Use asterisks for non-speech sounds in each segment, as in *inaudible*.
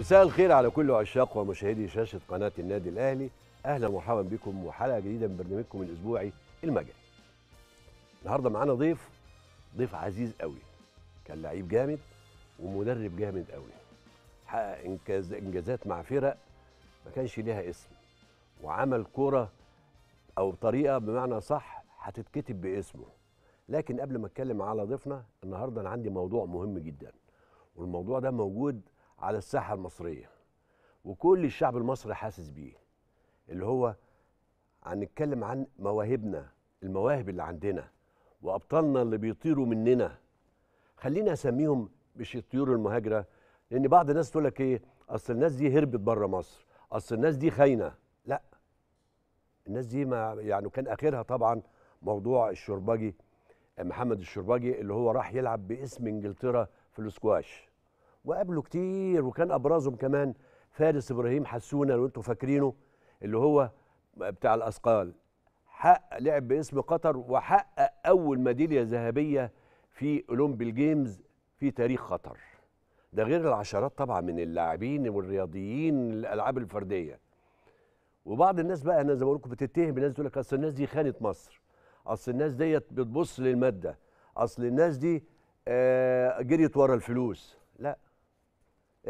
مساء الخير على كل عشاق ومشاهدي شاشة قناة النادي الأهلي أهلا ومرحبا بكم وحلقة جديدة من برنامجكم الأسبوعي المجال النهاردة معانا ضيف ضيف عزيز قوي كان لعيب جامد ومدرب جامد قوي حقق إنجازات مع فرق ما كانش ليها اسم وعمل كرة أو طريقة بمعنى صح هتتكتب باسمه لكن قبل ما اتكلم على ضيفنا النهارده انا عندي موضوع مهم جدا والموضوع ده موجود على الساحه المصريه وكل الشعب المصري حاسس بيه اللي هو هنتكلم عن مواهبنا المواهب اللي عندنا وابطالنا اللي بيطيروا مننا خليني اسميهم مش الطيور المهاجره لان بعض الناس تقول لك ايه اصل الناس دي هربت بره مصر اصل الناس دي خاينه لا الناس دي ما يعني كان اخرها طبعا موضوع الشربجي محمد الشربجي اللي هو راح يلعب باسم انجلترا في الاسكواش وقابله كتير وكان ابرزهم كمان فارس ابراهيم حسونه لو انتم فاكرينه اللي هو بتاع الاثقال حقق لعب باسم قطر وحقق اول ميداليه ذهبيه في اولمبي الجيمز في تاريخ قطر ده غير العشرات طبعا من اللاعبين والرياضيين الالعاب الفرديه وبعض الناس بقى انا زي ما بقول لكم بتتهم الناس تقول لك اصل الناس دي خانت مصر اصل الناس ديت بتبص للماده اصل الناس دي آه جريت ورا الفلوس لا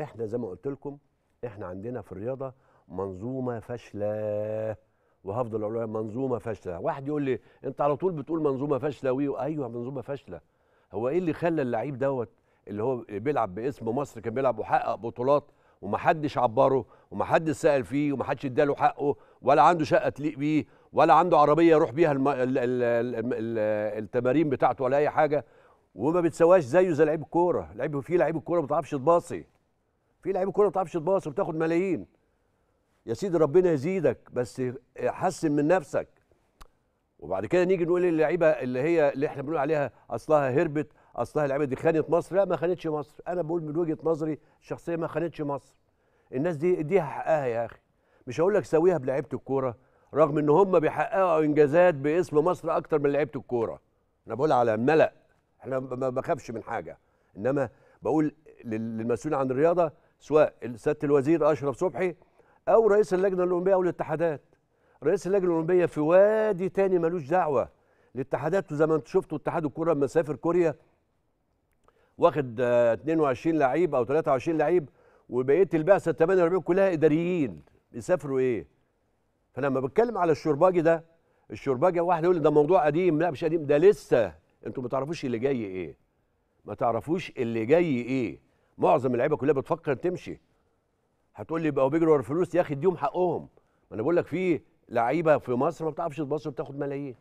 احنا زي ما قلت لكم احنا عندنا في الرياضه منظومه فاشله وهفضل اقول منظومه فاشله واحد يقول لي انت على طول بتقول منظومه فاشله وي ايوه منظومه فاشله هو ايه اللي خلى اللعيب دوت اللي هو بيلعب باسم مصر كان بيلعب وحقق بطولات ومحدش عبره ومحدش سال فيه ومحدش اداله حقه ولا عنده شقه تليق بيه ولا عنده عربيه يروح بيها الم... ال... ال... ال... ال... التمارين بتاعته ولا اي حاجه وما بتسواش زيه زي لعيب الكوره لعيب في لعيب الكوره ما بتعرفش تباصي في لعيبه كوره ما بتعرفش تباص وبتاخد ملايين يا سيدي ربنا يزيدك بس حسن من نفسك وبعد كده نيجي نقول اللعيبه اللي هي اللي احنا بنقول عليها اصلها هربت اصلها اللعيبه دي خانت مصر لا ما خانتش مصر انا بقول من وجهه نظري الشخصيه ما خانتش مصر الناس دي اديها حقها يا اخي مش هقول لك سويها بلعيبه الكوره رغم ان هم بيحققوا انجازات باسم مصر اكتر من لعيبه الكوره انا بقول على الملا احنا ما بخافش من حاجه انما بقول للمسؤول عن الرياضه سواء سياده الوزير اشرف صبحي او رئيس اللجنه الاولمبيه او الاتحادات رئيس اللجنه الاولمبيه في وادي تاني ملوش دعوه الاتحادات زي ما انتم شفتوا اتحاد الكره لما سافر كوريا واخد 22 آه، لعيب او 23 لعيب وبقيه البعثه 48 كلها اداريين بيسافروا ايه فانا لما بتكلم على الشرباجي ده الشرباجي واحد يقول لي ده موضوع قديم لا مش قديم ده لسه انتوا ما تعرفوش اللي جاي ايه ما تعرفوش اللي جاي ايه معظم اللعيبه كلها بتفكر تمشي هتقول لي بقوا بيجروا ورا الفلوس يا اخي اديهم حقهم ما انا بقول لك في لعيبه في مصر ما بتعرفش تبصر بتاخد ملايين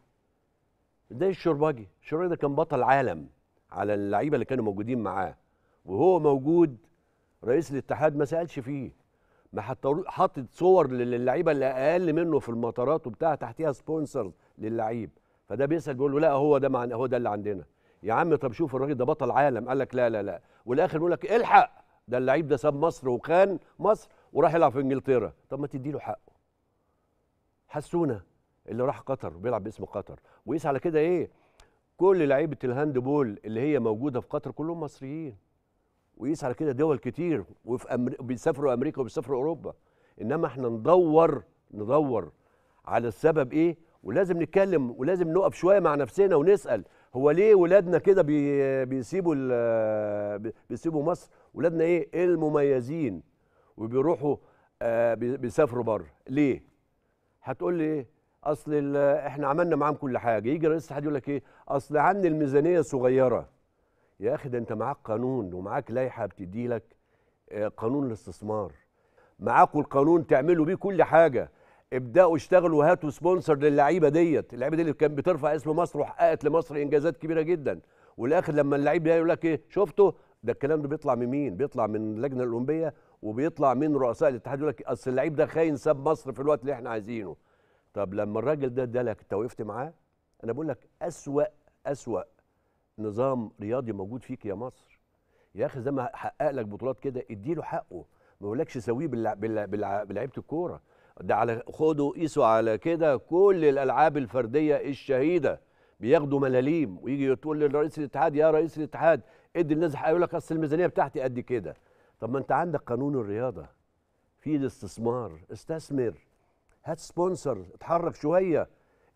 ده الشرباجي الشرباجي ده كان بطل عالم على اللعيبه اللي كانوا موجودين معاه وهو موجود رئيس الاتحاد ما سالش فيه ما حاطط صور للعيبه اللي اقل منه في المطارات وبتاع تحتيها سبونسرز للعيب فده بيسال بيقول له لا هو ده هو ده اللي عندنا يا عم طب شوف الراجل ده بطل عالم قال لك لا لا لا والاخر يقول لك الحق ده اللعيب ده ساب مصر وخان مصر وراح يلعب في انجلترا طب ما تدي له حقه حسونا اللي راح قطر بيلعب باسم قطر وقيس على كده ايه كل لعيبه الهاند بول اللي هي موجوده في قطر كلهم مصريين وقيس على كده دول كتير وفي أمر... بيسافروا امريكا وبيسافروا اوروبا انما احنا ندور ندور على السبب ايه ولازم نتكلم ولازم نقف شويه مع نفسنا ونسال هو ليه ولادنا كده بي بيسيبوا بيسيبوا مصر ولادنا ايه المميزين وبيروحوا آه، بيسافروا بره ليه هتقول لي ايه اصل احنا عملنا معاهم كل حاجه يجي رئيس الاتحاد يقول لك ايه اصل عندي الميزانيه صغيره يا اخي ده انت معاك قانون ومعاك لائحه بتدي لك آه، قانون الاستثمار معاكوا القانون تعملوا بيه كل حاجه ابداوا اشتغلوا هاتوا سبونسر للعيبه ديت اللعيبه دي اللي كانت بترفع اسم مصر وحققت لمصر انجازات كبيره جدا والاخر لما اللعيب ده يقول لك ايه شفته ده الكلام ده بيطلع من مين بيطلع من اللجنه الاولمبيه وبيطلع من رؤساء الاتحاد يقول لك اصل اللعيب ده خاين ساب مصر في الوقت اللي احنا عايزينه طب لما الراجل ده ادالك انت وقفت معاه انا بقول لك اسوا اسوا نظام رياضي موجود فيك يا مصر يا اخي زي ما حقق لك بطولات كده اديله حقه ما اقولكش سويه بلعيبه باللع... باللع... الكوره ده على خدوا قيسوا على كده كل الالعاب الفرديه الشهيده بياخدوا ملاليم ويجي تقول للرئيس الاتحاد يا رئيس الاتحاد ادي الناس هيقول لك اصل الميزانيه بتاعتي قد كده طب ما انت عندك قانون الرياضه في الاستثمار استثمر هات سبونسر اتحرك شويه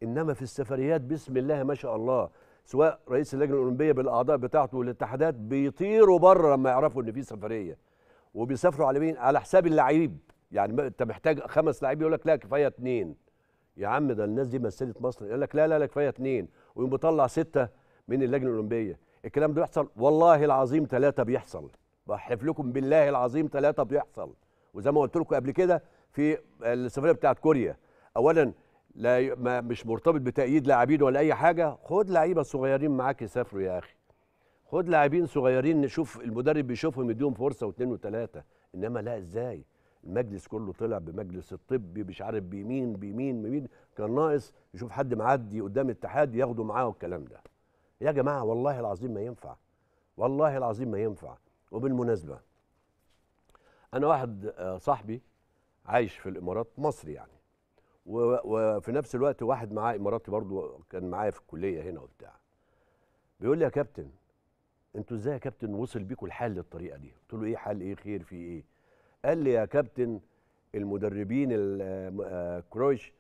انما في السفريات بسم الله ما شاء الله سواء رئيس اللجنه الاولمبيه بالاعضاء بتاعته والاتحادات بيطيروا بره لما يعرفوا ان في سفريه وبيسافروا على مين على حساب اللعيب يعني انت محتاج خمس لعيب يقول لك لا كفايه اثنين يا عم ده الناس دي مثلت مصر يقول لك لا لا لا كفايه اثنين ويقوم بيطلع سته من اللجنه الاولمبيه الكلام ده بيحصل والله العظيم ثلاثه بيحصل بحلف لكم بالله العظيم ثلاثه بيحصل وزي ما قلت لكم قبل كده في السفريه بتاعت كوريا اولا لا ما مش مرتبط بتأييد لاعبين ولا أي حاجة خد لعيبة صغيرين معاك يسافروا يا أخي خد لاعبين صغيرين نشوف المدرب بيشوفهم يديهم فرصة واثنين وثلاثة إنما لا إزاي المجلس كله طلع بمجلس الطبي مش عارف بيمين بيمين بيمين كان ناقص يشوف حد معدي قدام اتحاد ياخده معاه والكلام ده يا جماعه والله العظيم ما ينفع والله العظيم ما ينفع وبالمناسبه انا واحد آه، صاحبي عايش في الامارات مصري يعني وفي نفس الوقت واحد معاه اماراتي برضه كان معايا في الكليه هنا وبتاع بيقول لي يا كابتن انتوا ازاي يا كابتن وصل بيكم الحال للطريقه دي قلت له ايه حال ايه خير في ايه قال لي يا كابتن المدربين آه، آه، كرويش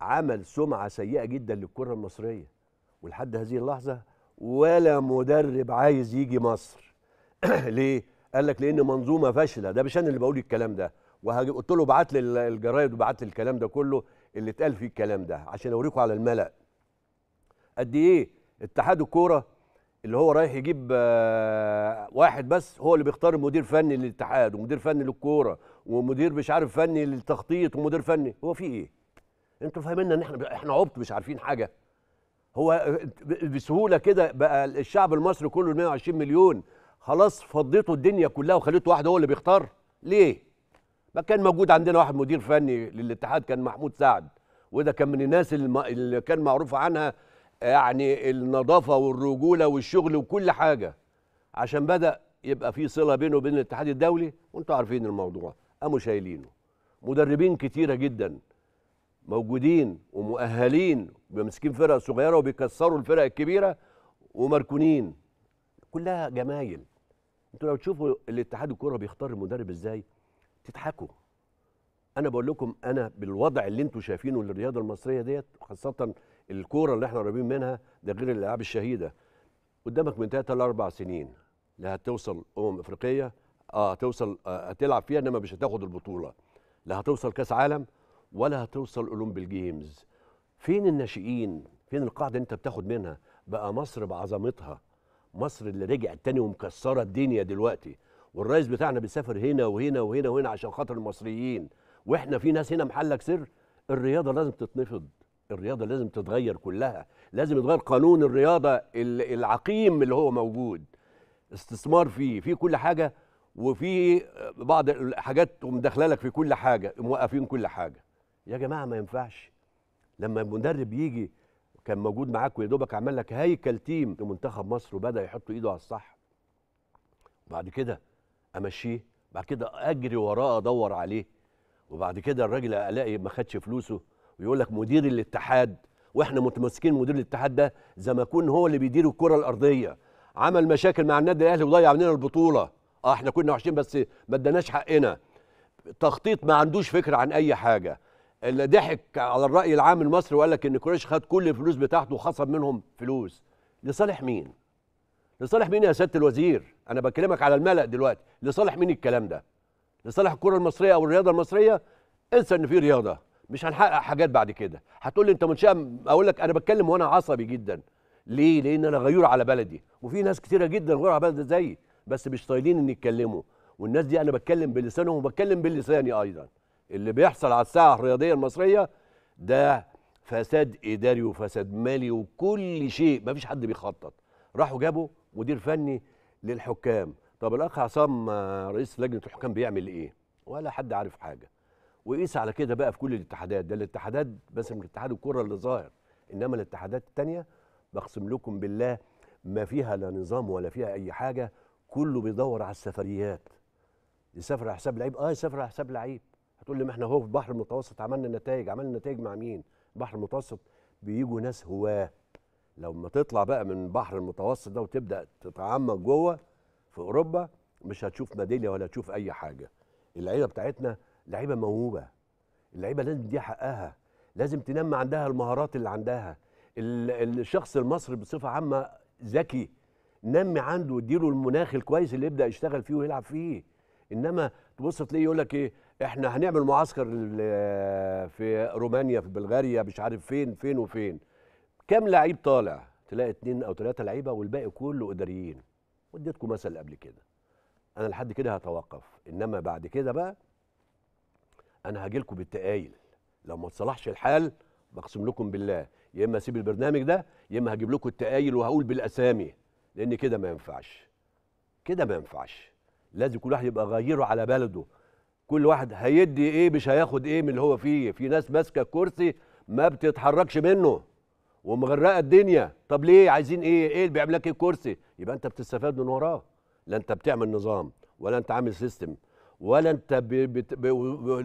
عمل سمعه سيئه جدا للكره المصريه ولحد هذه اللحظه ولا مدرب عايز يجي مصر *clears throat* ليه قال لك لان منظومه فاشله ده مش انا اللي بقول الكلام ده وقلت له ابعت لي الجرايد وبعت لي الكلام ده كله اللي اتقال فيه الكلام ده عشان اوريكم على الملأ قد ايه اتحاد الكوره اللي هو رايح يجيب آه، واحد بس هو اللي بيختار المدير فني للاتحاد ومدير فني للكوره ومدير مش عارف فني للتخطيط ومدير فني هو في ايه انتوا فاهمين ان احنا احنا عبط مش عارفين حاجه هو آه، بسهوله كده بقى الشعب المصري كله 120 مليون خلاص فضيتوا الدنيا كلها وخليته واحد هو اللي بيختار ليه ما كان موجود عندنا واحد مدير فني للاتحاد كان محمود سعد وده كان من الناس اللي كان معروف عنها يعني النظافه والرجوله والشغل وكل حاجه عشان بدا يبقى في صله بينه وبين الاتحاد الدولي وانتوا عارفين الموضوع قاموا شايلينه مدربين كتيره جدا موجودين ومؤهلين بمسكين فرق صغيره وبيكسروا الفرق الكبيره ومركونين كلها جمايل انتوا لو تشوفوا الاتحاد الكوره بيختار المدرب ازاي تضحكوا انا بقول لكم انا بالوضع اللي انتوا شايفينه للرياضه المصريه ديت خاصه الكوره اللي احنا قريبين منها ده غير الالعاب الشهيده قدامك من ثلاثة لاربع سنين لا هتوصل امم افريقيه اه هتوصل آه هتلعب فيها انما مش هتاخد البطوله لا هتوصل كاس عالم ولا هتوصل اولمبي جيمز فين الناشئين فين القاعده اللي انت بتاخد منها بقى مصر بعظمتها مصر اللي رجعت تاني ومكسره الدنيا دلوقتي والرئيس بتاعنا بيسافر هنا وهنا وهنا وهنا عشان خاطر المصريين واحنا في ناس هنا محلك سر الرياضه لازم تتنفض الرياضه لازم تتغير كلها لازم يتغير قانون الرياضه العقيم اللي هو موجود استثمار فيه في كل حاجه وفي بعض الحاجات مداخله لك في كل حاجه موقفين كل حاجه يا جماعه ما ينفعش لما المدرب يجي كان موجود معاك ويا دوبك عمل لك هيكل تيم لمنتخب مصر وبدا يحط ايده على الصح بعد كده امشيه بعد كده اجري وراه ادور عليه وبعد كده الراجل الاقي ما خدش فلوسه ويقول لك مدير الاتحاد واحنا متمسكين مدير الاتحاد ده زي ما يكون هو اللي بيدير الكره الارضيه عمل مشاكل مع النادي الاهلي وضيع مننا البطوله اه احنا كنا وحشين بس ما اداناش حقنا تخطيط ما عندوش فكره عن اي حاجه اللي ضحك على الراي العام المصري وقال لك ان كوريش خد كل الفلوس بتاعته وخصم منهم فلوس لصالح مين لصالح مين يا سياده الوزير انا بكلمك على الملأ دلوقتي لصالح مين الكلام ده لصالح الكره المصريه او الرياضه المصريه انسى ان في رياضه مش هنحقق حاجات بعد كده هتقول لي انت منشئه اقول لك انا بتكلم وانا عصبي جدا ليه لان انا غيور على بلدي وفي ناس كتيره جدا غيور على بلدي زيي بس مش طايلين ان يتكلموا والناس دي انا بتكلم بلسانهم وبتكلم بلساني ايضا اللي بيحصل على الساعه الرياضيه المصريه ده فساد اداري وفساد مالي وكل شيء مفيش حد بيخطط راحوا جابوا مدير فني للحكام طب الاخ عصام رئيس لجنه الحكام بيعمل ايه ولا حد عارف حاجه وقيس على كده بقى في كل الاتحادات ده الاتحادات بس من اتحاد الكره اللي ظاهر انما الاتحادات الثانيه بقسم لكم بالله ما فيها لا نظام ولا فيها اي حاجه كله بيدور على السفريات يسافر على حساب لعيب اه يسافر على حساب لعيب هتقول لي ما احنا هو في البحر المتوسط عملنا نتائج عملنا نتائج مع مين البحر المتوسط بيجوا ناس هواه لما تطلع بقى من البحر المتوسط ده وتبدا تتعمق جوه في اوروبا مش هتشوف ميداليه ولا تشوف اي حاجه اللعيبه بتاعتنا لعيبه موهوبه اللعيبه لازم تديها حقها لازم تنمى عندها المهارات اللي عندها الشخص المصري بصفه عامه ذكي نمي عنده واديله المناخ الكويس اللي يبدا يشتغل فيه ويلعب فيه انما تبص تلاقيه يقول لك ايه احنا هنعمل معسكر في رومانيا في بلغاريا مش عارف فين فين وفين كام لعيب طالع تلاقي اتنين او ثلاثه لعيبه والباقي كله اداريين واديتكم مثل قبل كده انا لحد كده هتوقف انما بعد كده بقى انا هاجي لكم بالتقايل لو ما تصلحش الحال بقسم لكم بالله يا اما اسيب البرنامج ده يا اما هجيب لكم التقايل وهقول بالاسامي لان كده ما ينفعش كده ما ينفعش لازم كل واحد يبقى غيره على بلده كل واحد هيدي ايه مش هياخد ايه من اللي هو فيه في ناس ماسكه الكرسي ما بتتحركش منه ومغرقه الدنيا طب ليه عايزين ايه ايه اللي بيعمل لك الكرسي يبقى انت بتستفاد من وراه لا انت بتعمل نظام ولا انت عامل سيستم ولا انت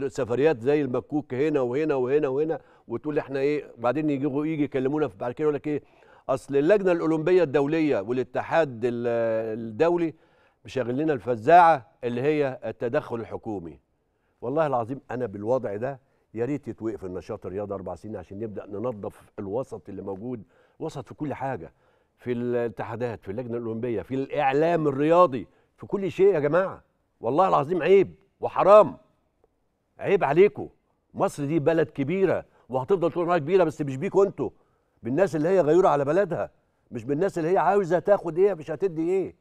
بسفريات زي المكوك هنا وهنا وهنا وهنا وتقول احنا ايه بعدين يجوا يجي يكلمونا بعد كده يقول لك ايه اصل اللجنه الاولمبيه الدوليه والاتحاد الدولي مشغل لنا الفزاعه اللي هي التدخل الحكومي والله العظيم انا بالوضع ده يا ريت يتوقف النشاط الرياضه اربع سنين عشان نبدا ننظف الوسط اللي موجود وسط في كل حاجه في الاتحادات في اللجنه الاولمبيه في الاعلام الرياضي في كل شيء يا جماعه والله العظيم عيب وحرام عيب عليكم مصر دي بلد كبيره وهتفضل طول عمرها كبيره بس مش بيكوا انتوا بالناس اللي هي غيوره على بلدها مش بالناس اللي هي عاوزه تاخد ايه مش هتدي ايه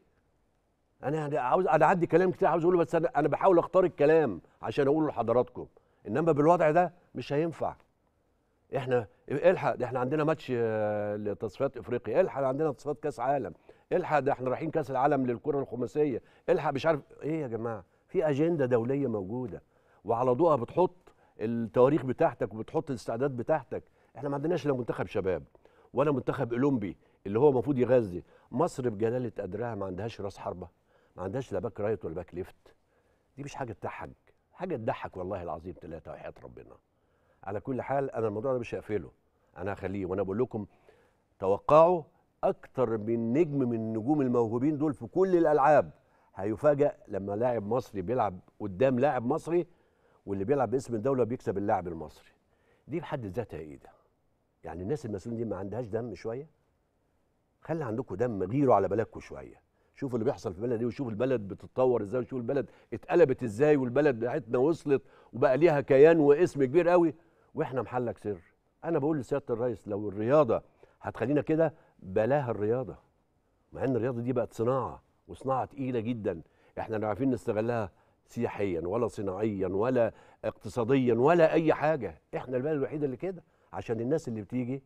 انا يعني عاوز انا عندي كلام كتير عاوز اقوله بس انا انا بحاول اختار الكلام عشان اقوله لحضراتكم انما بالوضع ده مش هينفع احنا الحق احنا عندنا ماتش آه، لتصفيات افريقيا الحق عندنا تصفيات كاس عالم الحق ده احنا رايحين كاس العالم للكره الخماسيه الحق مش عارف ايه يا جماعه في اجنده دوليه موجوده وعلى ضوءها بتحط التواريخ بتاعتك وبتحط الاستعداد بتاعتك احنا ما عندناش لا منتخب شباب ولا منتخب اولمبي اللي هو المفروض يغذي مصر بجلاله قدرها ما عندهاش راس حربه ما عندهاش لا باك رايت ولا باك ليفت دي مش حاجه تضحك حاجه تضحك والله العظيم ثلاثه وحياه ربنا على كل حال انا الموضوع ده مش هقفله انا هخليه وانا بقول لكم توقعوا اكتر من نجم من النجوم الموهوبين دول في كل الالعاب هيفاجئ لما لاعب مصري بيلعب قدام لاعب مصري واللي بيلعب باسم الدوله بيكسب اللاعب المصري دي بحد ذاتها ايه ده يعني الناس المسؤولين دي ما عندهاش دم شويه خلي عندكم دم غيروا على بلدكم شويه شوفوا اللي بيحصل في البلد دي وشوفوا البلد بتتطور ازاي وشوفوا البلد اتقلبت ازاي والبلد بتاعتنا وصلت وبقى ليها كيان واسم كبير قوي واحنا محلك سر انا بقول لسياده الرئيس لو الرياضه هتخلينا كده بلاها الرياضه مع ان الرياضه دي بقت صناعه وصناعه تقيله جدا احنا لا عارفين نستغلها سياحيا ولا صناعيا ولا اقتصاديا ولا اي حاجه احنا البلد الوحيده اللي كده عشان الناس اللي بتيجي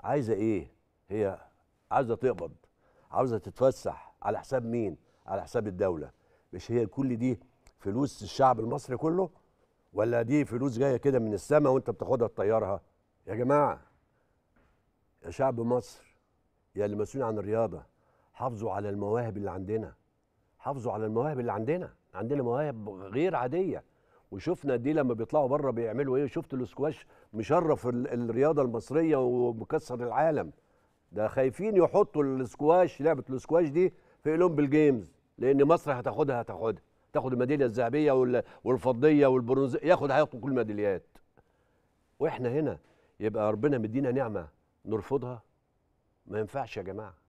عايزه ايه هي عايزه تقبض عاوزه تتفسح على حساب مين على حساب الدوله مش هي كل دي فلوس الشعب المصري كله ولا دي فلوس جايه كده من السماء وانت بتاخدها تطيرها يا جماعه يا شعب مصر يا اللي مسؤولين عن الرياضه حافظوا على المواهب اللي عندنا حافظوا على المواهب اللي عندنا عندنا مواهب غير عاديه وشفنا دي لما بيطلعوا بره بيعملوا ايه شفت الاسكواش مشرف الرياضه المصريه ومكسر العالم ده خايفين يحطوا الاسكواش لعبه الاسكواش دي في الاولمبيال جيمز لان مصر هتاخدها هتاخدها تاخد الميداليه الذهبيه والفضيه والبرونزيه ياخد هياخد كل الميداليات واحنا هنا يبقى ربنا مدينا نعمه نرفضها ما ينفعش يا جماعه